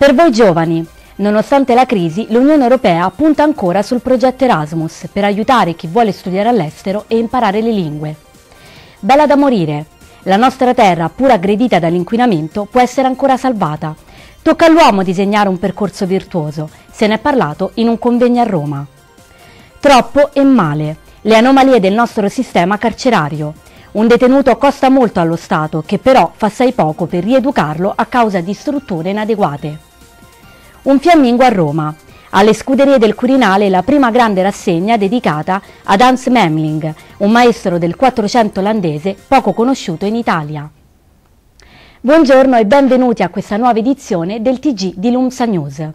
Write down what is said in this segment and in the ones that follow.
Per voi giovani, nonostante la crisi, l'Unione Europea punta ancora sul progetto Erasmus per aiutare chi vuole studiare all'estero e imparare le lingue. Bella da morire! La nostra terra, pur aggredita dall'inquinamento, può essere ancora salvata. Tocca all'uomo disegnare un percorso virtuoso, se ne è parlato in un convegno a Roma. Troppo e male, le anomalie del nostro sistema carcerario. Un detenuto costa molto allo Stato, che però fa sai poco per rieducarlo a causa di strutture inadeguate. Un fiammingo a Roma. Alle scuderie del Curinale la prima grande rassegna dedicata ad Hans Memling, un maestro del 400 olandese poco conosciuto in Italia. Buongiorno e benvenuti a questa nuova edizione del TG di Lumsa News.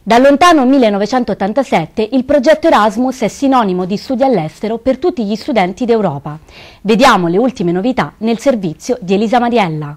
Da lontano 1987 il progetto Erasmus è sinonimo di studi all'estero per tutti gli studenti d'Europa. Vediamo le ultime novità nel servizio di Elisa Mariella.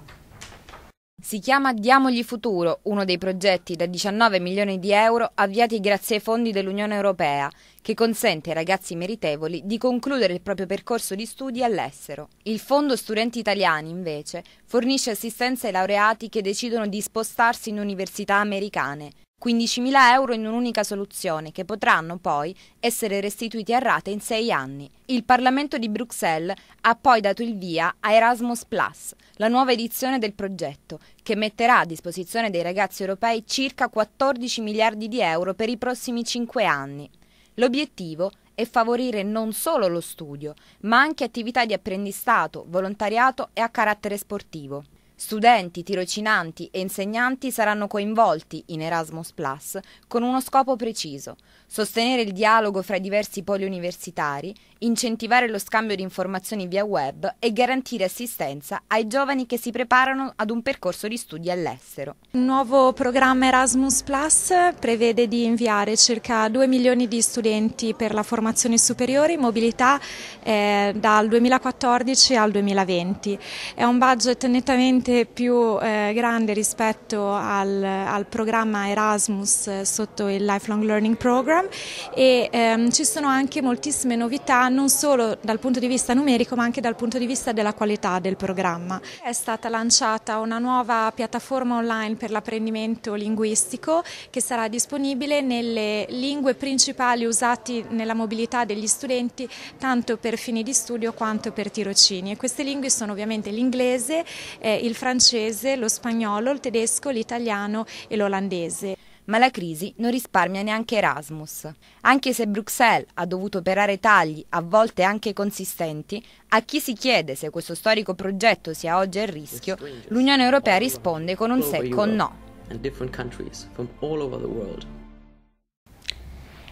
Si chiama Diamogli Futuro, uno dei progetti da 19 milioni di euro avviati grazie ai fondi dell'Unione Europea, che consente ai ragazzi meritevoli di concludere il proprio percorso di studi all'estero. Il Fondo Studenti Italiani, invece, fornisce assistenza ai laureati che decidono di spostarsi in università americane, 15.000 euro in un'unica soluzione, che potranno poi essere restituiti a rate in sei anni. Il Parlamento di Bruxelles ha poi dato il via a Erasmus Plus, la nuova edizione del progetto, che metterà a disposizione dei ragazzi europei circa 14 miliardi di euro per i prossimi cinque anni. L'obiettivo è favorire non solo lo studio, ma anche attività di apprendistato, volontariato e a carattere sportivo. Studenti, tirocinanti e insegnanti saranno coinvolti in Erasmus Plus con uno scopo preciso, sostenere il dialogo fra i diversi poli universitari incentivare lo scambio di informazioni via web e garantire assistenza ai giovani che si preparano ad un percorso di studi all'estero. Il nuovo programma Erasmus Plus prevede di inviare circa 2 milioni di studenti per la formazione superiore in mobilità eh, dal 2014 al 2020. È un budget nettamente più eh, grande rispetto al, al, programma Erasmus sotto il Lifelong Learning Program e ehm, ci sono anche moltissime novità non solo dal punto di vista numerico ma anche dal punto di vista della qualità del programma. È stata lanciata una nuova piattaforma online per l'apprendimento linguistico che sarà disponibile nelle lingue principali usate nella mobilità degli studenti tanto per fini di studio quanto per tirocini e queste lingue sono ovviamente l'inglese, eh, il francese, lo spagnolo, il tedesco, l'italiano e l'olandese ma la crisi non risparmia neanche Erasmus. Anche se Bruxelles ha dovuto operare tagli, a volte anche consistenti, a chi si chiede se questo storico progetto sia oggi a rischio, l'Unione Europea risponde con un secco no.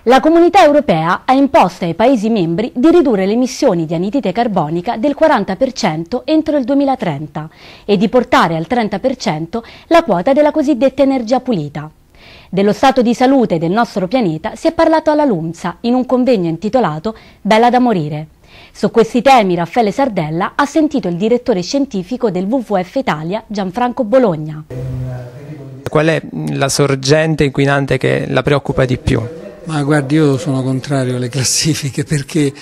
La comunità europea ha imposto ai Paesi membri di ridurre le emissioni di anidride carbonica del 40% entro il 2030 e di portare al 30% la quota della cosiddetta energia pulita. Dello stato di salute del nostro pianeta si è parlato alla LUMSA in un convegno intitolato Bella da morire. Su questi temi Raffaele Sardella ha sentito il direttore scientifico del WWF Italia Gianfranco Bologna. Qual è la sorgente inquinante che la preoccupa di più? Ma guardi, io sono contrario alle classifiche perché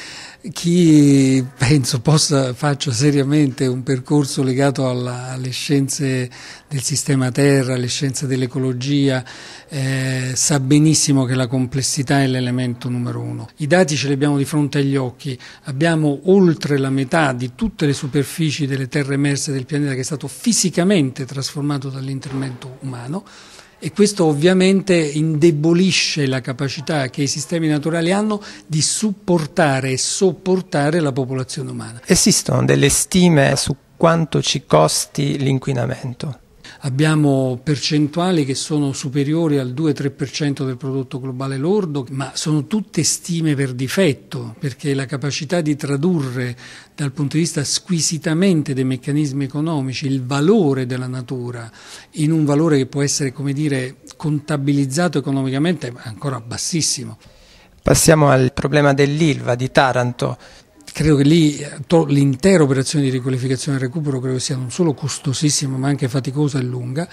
chi penso possa faccia seriamente un percorso legato alla, alle scienze del sistema terra, alle scienze dell'ecologia, eh, sa benissimo che la complessità è l'elemento numero uno. I dati ce li abbiamo di fronte agli occhi, abbiamo oltre la metà di tutte le superfici delle terre emerse del pianeta che è stato fisicamente trasformato dall'intervento umano e questo ovviamente indebolisce la capacità che i sistemi naturali hanno di supportare e sopportare la popolazione umana. Esistono delle stime su quanto ci costi l'inquinamento? abbiamo percentuali che sono superiori al 2-3% del prodotto globale lordo, ma sono tutte stime per difetto, perché la capacità di tradurre dal punto di vista squisitamente dei meccanismi economici il valore della natura in un valore che può essere, come dire, contabilizzato economicamente è ancora bassissimo. Passiamo al problema dell'ILVA di Taranto credo che lì eh, l'intera operazione di riqualificazione e recupero credo sia non solo costosissima ma anche faticosa e lunga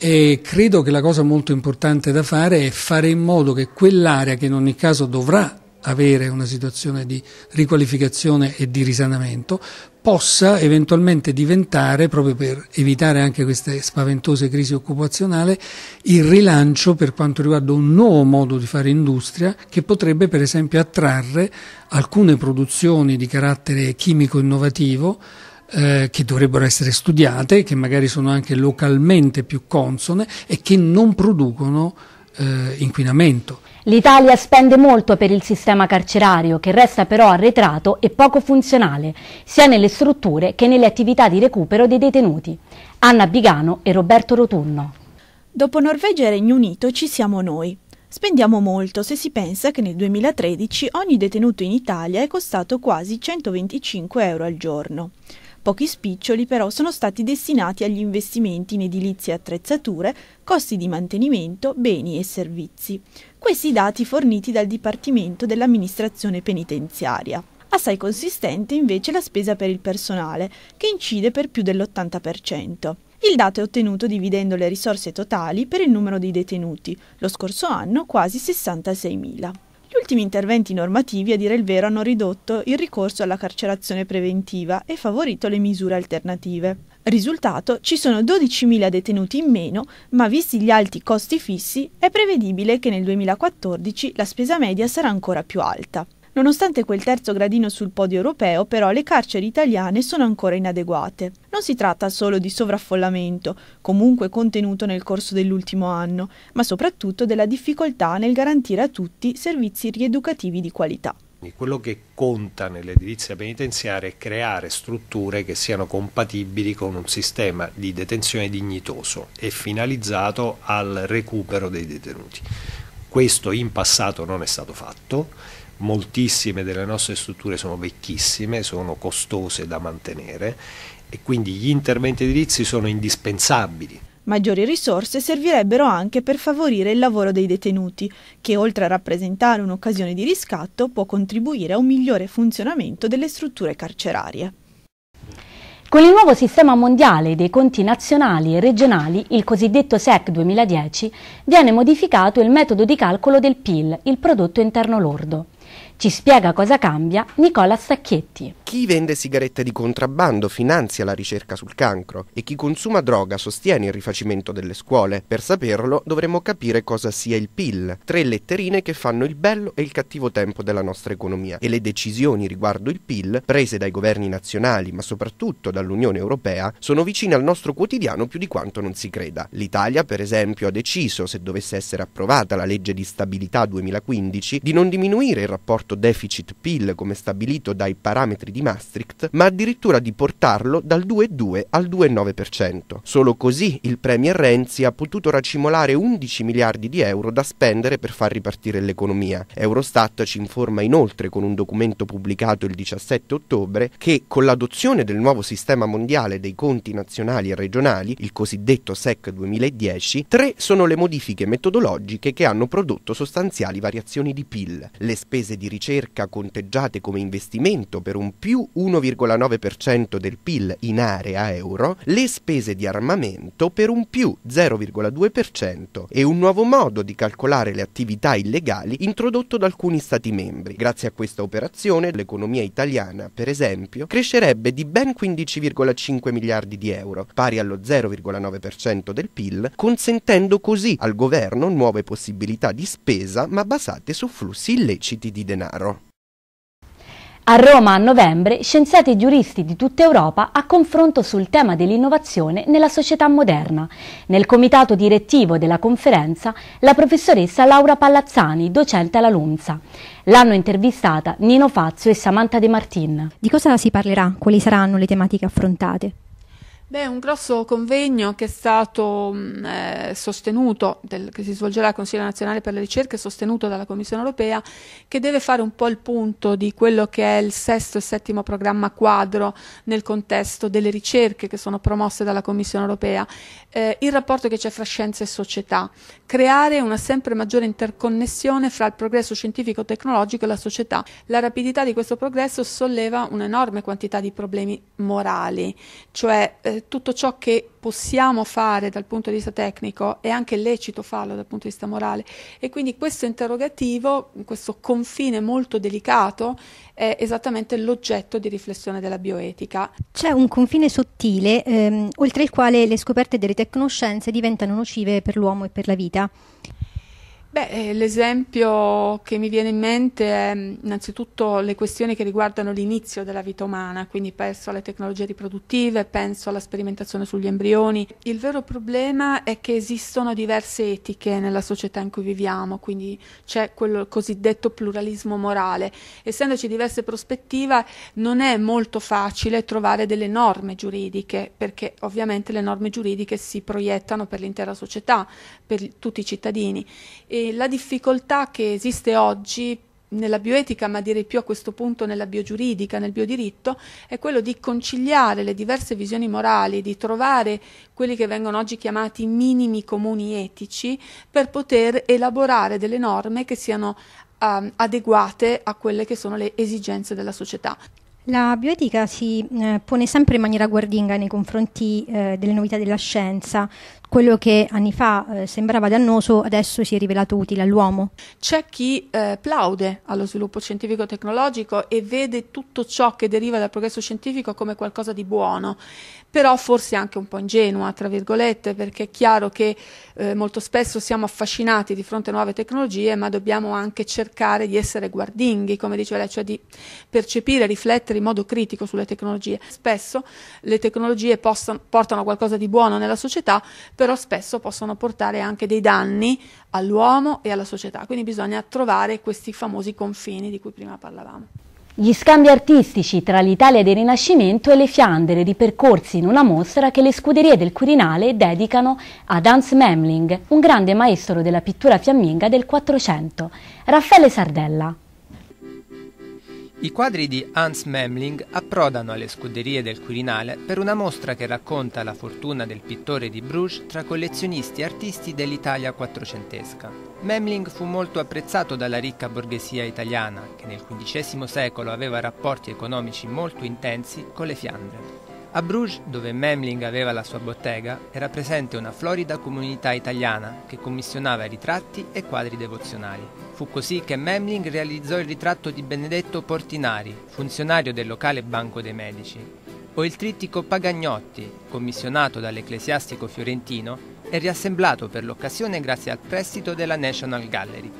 e credo che la cosa molto importante da fare è fare in modo che quell'area che in ogni caso dovrà avere una situazione di riqualificazione e di risanamento, possa eventualmente diventare, proprio per evitare anche queste spaventose crisi occupazionali, il rilancio per quanto riguarda un nuovo modo di fare industria che potrebbe per esempio attrarre alcune produzioni di carattere chimico innovativo eh, che dovrebbero essere studiate, che magari sono anche localmente più consone e che non producono eh, inquinamento. L'Italia spende molto per il sistema carcerario, che resta però arretrato e poco funzionale, sia nelle strutture che nelle attività di recupero dei detenuti. Anna Bigano e Roberto Rotunno. Dopo Norvegia e Regno Unito ci siamo noi. Spendiamo molto se si pensa che nel 2013 ogni detenuto in Italia è costato quasi 125 euro al giorno. Pochi spiccioli però sono stati destinati agli investimenti in edilizie e attrezzature, costi di mantenimento, beni e servizi. Questi dati forniti dal Dipartimento dell'Amministrazione Penitenziaria. Assai consistente invece la spesa per il personale, che incide per più dell'80%. Il dato è ottenuto dividendo le risorse totali per il numero di detenuti, lo scorso anno quasi 66.000 ultimi interventi normativi, a dire il vero, hanno ridotto il ricorso alla carcerazione preventiva e favorito le misure alternative. Risultato, ci sono 12.000 detenuti in meno, ma visti gli alti costi fissi, è prevedibile che nel 2014 la spesa media sarà ancora più alta. Nonostante quel terzo gradino sul podio europeo, però, le carceri italiane sono ancora inadeguate. Non si tratta solo di sovraffollamento, comunque contenuto nel corso dell'ultimo anno, ma soprattutto della difficoltà nel garantire a tutti servizi rieducativi di qualità. Quello che conta nell'edilizia penitenziaria è creare strutture che siano compatibili con un sistema di detenzione dignitoso e finalizzato al recupero dei detenuti. Questo in passato non è stato fatto moltissime delle nostre strutture sono vecchissime, sono costose da mantenere e quindi gli interventi edilizi sono indispensabili. Maggiori risorse servirebbero anche per favorire il lavoro dei detenuti, che oltre a rappresentare un'occasione di riscatto può contribuire a un migliore funzionamento delle strutture carcerarie. Con il nuovo sistema mondiale dei conti nazionali e regionali, il cosiddetto SEC 2010, viene modificato il metodo di calcolo del PIL, il prodotto interno lordo. Ci spiega cosa cambia Nicola Sacchietti. Chi vende sigarette di contrabbando finanzia la ricerca sul cancro e chi consuma droga sostiene il rifacimento delle scuole. Per saperlo dovremmo capire cosa sia il PIL, tre letterine che fanno il bello e il cattivo tempo della nostra economia e le decisioni riguardo il PIL prese dai governi nazionali ma soprattutto dall'Unione Europea sono vicine al nostro quotidiano più di quanto non si creda. L'Italia per esempio ha deciso, se dovesse essere approvata la legge di stabilità 2015, di non diminuire il rapporto deficit-PIL come stabilito dai parametri di di Maastricht, ma addirittura di portarlo dal 2,2 al 2,9%. Solo così il Premier Renzi ha potuto racimolare 11 miliardi di euro da spendere per far ripartire l'economia. Eurostat ci informa inoltre con un documento pubblicato il 17 ottobre che con l'adozione del nuovo sistema mondiale dei conti nazionali e regionali, il cosiddetto SEC 2010, tre sono le modifiche metodologiche che hanno prodotto sostanziali variazioni di PIL. Le spese di ricerca conteggiate come investimento per un più più 1,9% del PIL in area euro, le spese di armamento per un più 0,2% e un nuovo modo di calcolare le attività illegali introdotto da alcuni Stati membri. Grazie a questa operazione l'economia italiana, per esempio, crescerebbe di ben 15,5 miliardi di euro, pari allo 0,9% del PIL, consentendo così al governo nuove possibilità di spesa ma basate su flussi illeciti di denaro. A Roma a novembre, scienziati e giuristi di tutta Europa a confronto sul tema dell'innovazione nella società moderna. Nel comitato direttivo della conferenza, la professoressa Laura Pallazzani, docente alla LUMSA. L'hanno intervistata Nino Fazio e Samantha De Martin. Di cosa si parlerà? Quali saranno le tematiche affrontate? Beh, un grosso convegno che è stato mm, eh, sostenuto, del, che si svolgerà al Consiglio nazionale per le ricerche, sostenuto dalla Commissione europea, che deve fare un po' il punto di quello che è il sesto e settimo programma quadro nel contesto delle ricerche che sono promosse dalla Commissione europea, eh, il rapporto che c'è fra scienza e società, creare una sempre maggiore interconnessione fra il progresso scientifico-tecnologico e la società. La rapidità di questo progresso solleva un'enorme quantità di problemi morali, cioè eh, tutto ciò che possiamo fare dal punto di vista tecnico è anche lecito farlo dal punto di vista morale e quindi questo interrogativo, questo confine molto delicato è esattamente l'oggetto di riflessione della bioetica. C'è un confine sottile ehm, oltre il quale le scoperte delle tecnoscienze diventano nocive per l'uomo e per la vita. Beh, eh, l'esempio che mi viene in mente è mm, innanzitutto le questioni che riguardano l'inizio della vita umana, quindi penso alle tecnologie riproduttive, penso alla sperimentazione sugli embrioni. Il vero problema è che esistono diverse etiche nella società in cui viviamo, quindi c'è quel cosiddetto pluralismo morale. Essendoci diverse prospettive, non è molto facile trovare delle norme giuridiche, perché ovviamente le norme giuridiche si proiettano per l'intera società, per tutti i cittadini. E e la difficoltà che esiste oggi nella bioetica, ma direi più a questo punto nella biogiuridica, nel biodiritto, è quello di conciliare le diverse visioni morali, di trovare quelli che vengono oggi chiamati minimi comuni etici per poter elaborare delle norme che siano um, adeguate a quelle che sono le esigenze della società. La bioetica si eh, pone sempre in maniera guardinga nei confronti eh, delle novità della scienza. Quello che anni fa eh, sembrava dannoso adesso si è rivelato utile all'uomo. C'è chi eh, plaude allo sviluppo scientifico-tecnologico e vede tutto ciò che deriva dal progresso scientifico come qualcosa di buono, però forse anche un po' ingenua, tra virgolette, perché è chiaro che eh, molto spesso siamo affascinati di fronte a nuove tecnologie, ma dobbiamo anche cercare di essere guardinghi, come diceva lei, cioè di percepire, riflettere in modo critico sulle tecnologie. Spesso le tecnologie possano, portano qualcosa di buono nella società, però spesso possono portare anche dei danni all'uomo e alla società, quindi bisogna trovare questi famosi confini di cui prima parlavamo. Gli scambi artistici tra l'Italia del Rinascimento e le Fiandere ripercorsi in una mostra che le scuderie del Quirinale dedicano ad Hans Memling, un grande maestro della pittura fiamminga del Quattrocento. Raffaele Sardella. I quadri di Hans Memling approdano alle scuderie del Quirinale per una mostra che racconta la fortuna del pittore di Bruges tra collezionisti e artisti dell'Italia quattrocentesca. Memling fu molto apprezzato dalla ricca borghesia italiana, che nel XV secolo aveva rapporti economici molto intensi con le Fiandre. A Bruges, dove Memling aveva la sua bottega, era presente una florida comunità italiana che commissionava ritratti e quadri devozionali. Fu così che Memling realizzò il ritratto di Benedetto Portinari, funzionario del locale Banco dei Medici, o il trittico Pagagnotti, commissionato dall'ecclesiastico fiorentino e riassemblato per l'occasione grazie al prestito della National Gallery.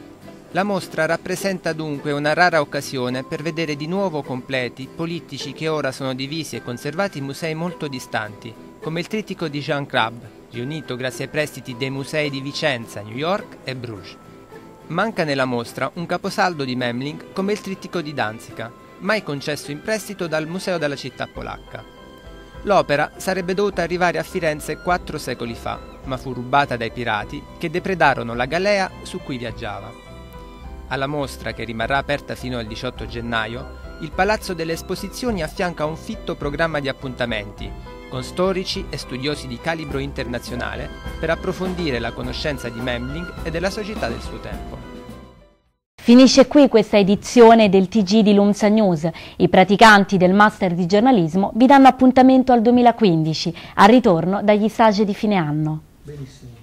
La mostra rappresenta dunque una rara occasione per vedere di nuovo completi politici che ora sono divisi e conservati in musei molto distanti, come il trittico di Jean Crabbe, riunito grazie ai prestiti dei musei di Vicenza, New York e Bruges. Manca nella mostra un caposaldo di Memling come il trittico di Danzica, mai concesso in prestito dal Museo della città polacca. L'opera sarebbe dovuta arrivare a Firenze quattro secoli fa, ma fu rubata dai pirati che depredarono la galea su cui viaggiava alla mostra che rimarrà aperta fino al 18 gennaio, il Palazzo delle Esposizioni affianca un fitto programma di appuntamenti con storici e studiosi di calibro internazionale per approfondire la conoscenza di Memling e della società del suo tempo. Finisce qui questa edizione del TG di Lumsa News. I praticanti del Master di giornalismo vi danno appuntamento al 2015, al ritorno dagli stage di fine anno. Benissimo.